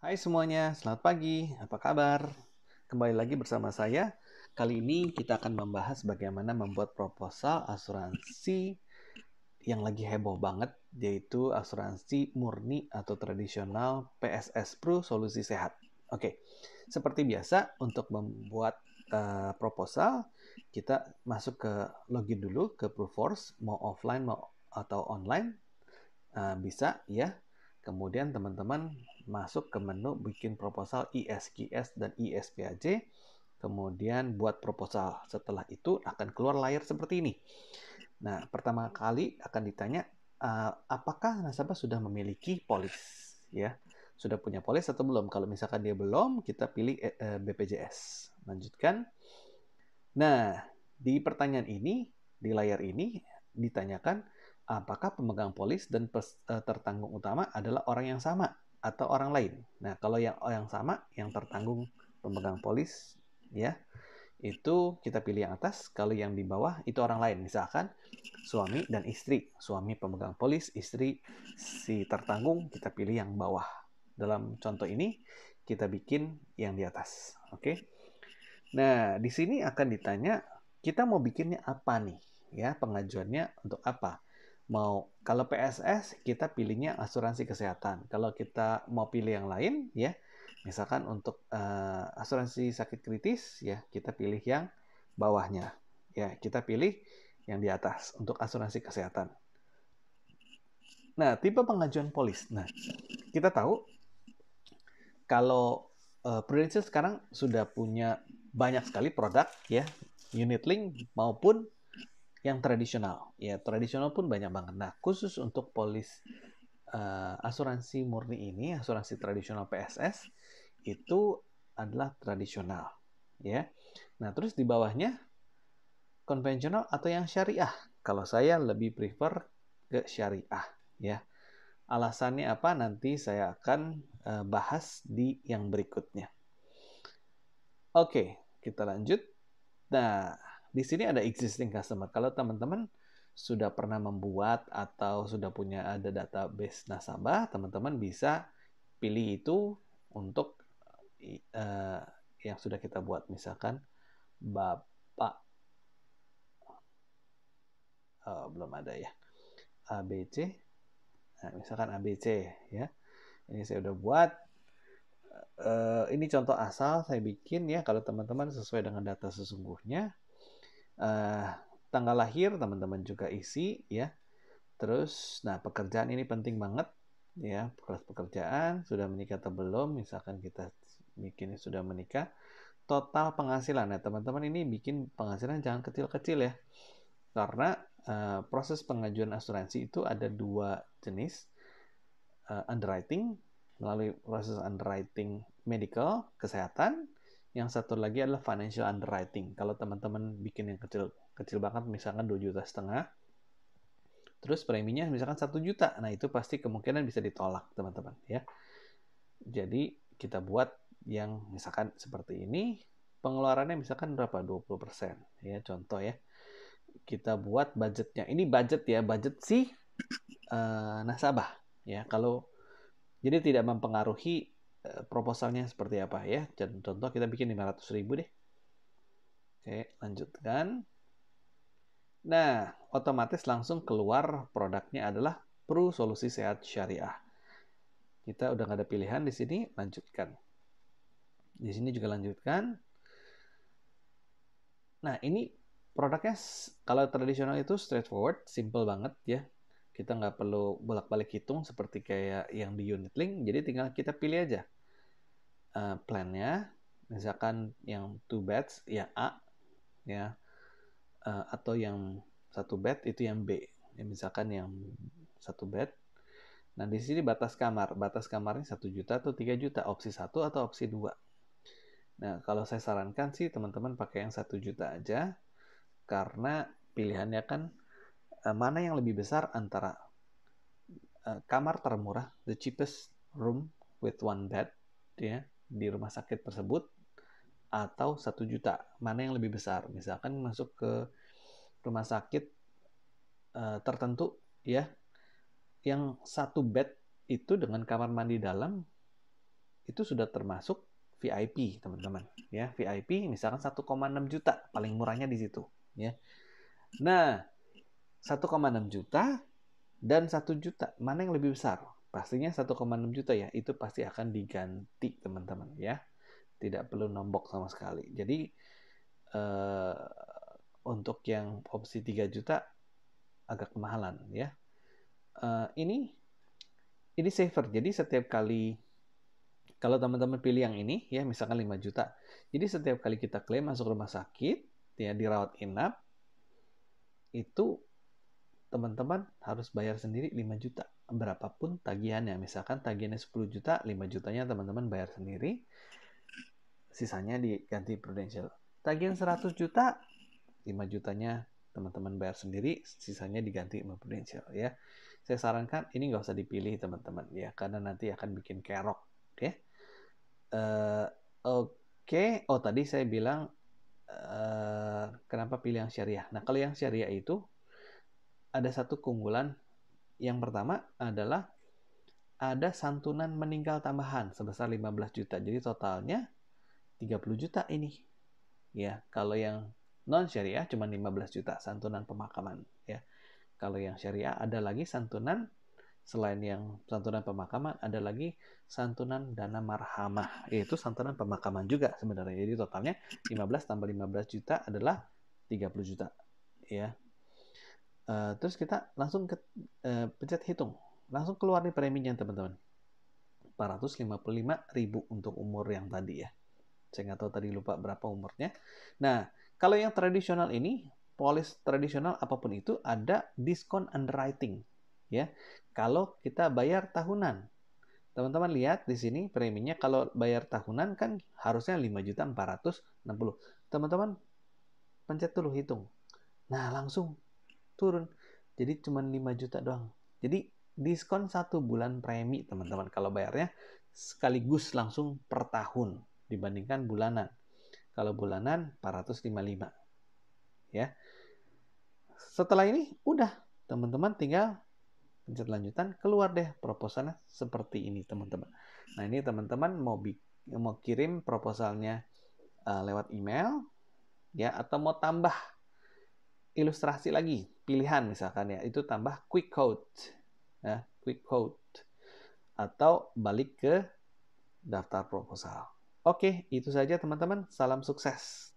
Hai semuanya, selamat pagi. Apa kabar? Kembali lagi bersama saya. Kali ini kita akan membahas bagaimana membuat proposal asuransi yang lagi heboh banget, yaitu asuransi murni atau tradisional PSS Pro Solusi Sehat. Oke, seperti biasa untuk membuat uh, proposal, kita masuk ke login dulu ke Proforce mau offline mau atau online uh, bisa ya Kemudian teman-teman masuk ke menu bikin proposal ISGS dan ISPAJ. Kemudian buat proposal. Setelah itu akan keluar layar seperti ini. Nah, pertama kali akan ditanya eh, apakah nasabah sudah memiliki polis ya. Sudah punya polis atau belum? Kalau misalkan dia belum, kita pilih eh, eh, BPJS. Lanjutkan. Nah, di pertanyaan ini, di layar ini ditanyakan apakah pemegang polis dan eh, tertanggung utama adalah orang yang sama atau orang lain. Nah, kalau yang yang sama, yang tertanggung pemegang polis, ya, itu kita pilih yang atas. Kalau yang di bawah itu orang lain, misalkan suami dan istri. Suami pemegang polis, istri si tertanggung, kita pilih yang bawah. Dalam contoh ini, kita bikin yang di atas. Oke. Okay? Nah, di sini akan ditanya kita mau bikinnya apa nih? Ya, pengajuannya untuk apa? mau kalau PSS kita pilihnya asuransi kesehatan. Kalau kita mau pilih yang lain ya, misalkan untuk uh, asuransi sakit kritis ya kita pilih yang bawahnya. Ya, kita pilih yang di atas untuk asuransi kesehatan. Nah, tipe pengajuan polis. Nah, kita tahu kalau uh, Prudential sekarang sudah punya banyak sekali produk ya, unit link maupun yang tradisional. Ya, tradisional pun banyak banget. Nah, khusus untuk polis uh, asuransi murni ini, asuransi tradisional PSS itu adalah tradisional, ya. Nah, terus di bawahnya konvensional atau yang syariah. Kalau saya lebih prefer ke syariah, ya. Alasannya apa? Nanti saya akan uh, bahas di yang berikutnya. Oke, kita lanjut. Nah, di sini ada existing customer. Kalau teman-teman sudah pernah membuat atau sudah punya ada database nasabah, teman-teman bisa pilih itu untuk uh, yang sudah kita buat. Misalkan Bapak oh, belum ada ya. ABC. Nah, misalkan ABC ya. Ini saya sudah buat uh, ini contoh asal saya bikin ya kalau teman-teman sesuai dengan data sesungguhnya uh, tanggal lahir teman-teman juga isi ya. Terus nah pekerjaan ini penting banget ya, kelas pekerjaan sudah menikah atau belum, misalkan kita bikinnya sudah menikah, total penghasilan. ya teman-teman ini bikin penghasilan jangan kecil-kecil ya. Karena uh, proses pengajuan asuransi itu ada dua jenis. Uh, underwriting melalui proses underwriting medical kesehatan yang satu lagi adalah financial underwriting. Kalau teman-teman bikin yang kecil kecil banget misalkan 2 juta setengah, terus preminya misalkan 1 juta. Nah, itu pasti kemungkinan bisa ditolak, teman-teman, ya. Jadi, kita buat yang misalkan seperti ini, pengeluarannya misalkan berapa? 20%, ya contoh ya. Kita buat budgetnya. Ini budget ya, budget si uh, nasabah, ya. Kalau jadi tidak mempengaruhi Eh, proposalnya seperti apa ya. contoh kita bikin 500 ribu deh. Oke, lanjutkan. Nah, otomatis langsung keluar produknya adalah Pro Solusi Sehat Syariah. Kita udah nggak ada pilihan di sini, lanjutkan. Di sini juga lanjutkan. Nah, ini produknya kalau tradisional itu straightforward, simple banget ya kita nggak perlu bolak-balik hitung seperti kayak yang di unit link jadi tinggal kita pilih aja uh, plannya misalkan yang two beds ya A ya uh, atau yang satu bed itu yang B ya, misalkan yang satu bed nah di sini batas kamar batas kamarnya satu juta atau tiga juta opsi satu atau opsi dua nah kalau saya sarankan sih teman-teman pakai yang satu juta aja karena pilihannya kan Eh, mana yang lebih besar antara uh, kamar termurah, the cheapest room with one bed, ya di rumah sakit tersebut, atau satu juta, mana yang lebih besar? Misalkan masuk ke rumah sakit uh, tertentu, ya, yang satu bed itu dengan kamar mandi dalam itu sudah termasuk VIP teman-teman ya VIP misalkan 1,6 juta paling murahnya di situ ya nah 1,6 juta dan 1 juta. Mana yang lebih besar? Pastinya 1,6 juta ya. Itu pasti akan diganti teman-teman ya. Tidak perlu nombok sama sekali. Jadi uh, untuk yang opsi 3 juta agak kemahalan ya. Uh, ini ini saver. Jadi setiap kali kalau teman-teman pilih yang ini ya misalkan 5 juta. Jadi setiap kali kita klaim masuk rumah sakit ya dirawat inap itu teman-teman harus bayar sendiri 5 juta berapapun tagihannya misalkan tagihannya 10 juta 5 jutanya teman-teman bayar sendiri sisanya diganti prudensial. tagihan 100 juta 5 jutanya teman-teman bayar sendiri sisanya diganti sama prudential ya saya sarankan ini nggak usah dipilih teman-teman ya karena nanti akan bikin kerok oke okay? uh, eh, oke okay. oh tadi saya bilang uh, kenapa pilih yang syariah nah kalau yang syariah itu ada satu keunggulan. Yang pertama adalah ada santunan meninggal tambahan sebesar 15 juta. Jadi totalnya 30 juta ini. Ya, kalau yang non syariah cuma 15 juta santunan pemakaman ya. Kalau yang syariah ada lagi santunan selain yang santunan pemakaman ada lagi santunan dana marhamah yaitu santunan pemakaman juga sebenarnya jadi totalnya 15 tambah 15 juta adalah 30 juta ya Eh, terus kita langsung ke, uh, pencet hitung. Langsung keluar nih preminya teman-teman. 455 untuk umur yang tadi ya. Saya nggak tahu tadi lupa berapa umurnya. Nah, kalau yang tradisional ini, polis tradisional apapun itu ada diskon underwriting. ya. Kalau kita bayar tahunan, teman-teman lihat di sini preminya kalau bayar tahunan kan harusnya 5.460. Teman-teman pencet dulu hitung. Nah, langsung turun jadi cuma 5 juta doang jadi diskon satu bulan premi teman-teman kalau bayarnya sekaligus langsung per tahun dibandingkan bulanan kalau bulanan 455 ya setelah ini udah teman-teman tinggal pencet lanjutan keluar deh proposalnya seperti ini teman-teman. Nah ini teman-teman mau mau kirim proposalnya uh, lewat email ya atau mau tambah ilustrasi lagi pilihan misalkan ya itu tambah quick quote ya quick quote atau balik ke daftar proposal. Oke, itu saja teman-teman. Salam sukses.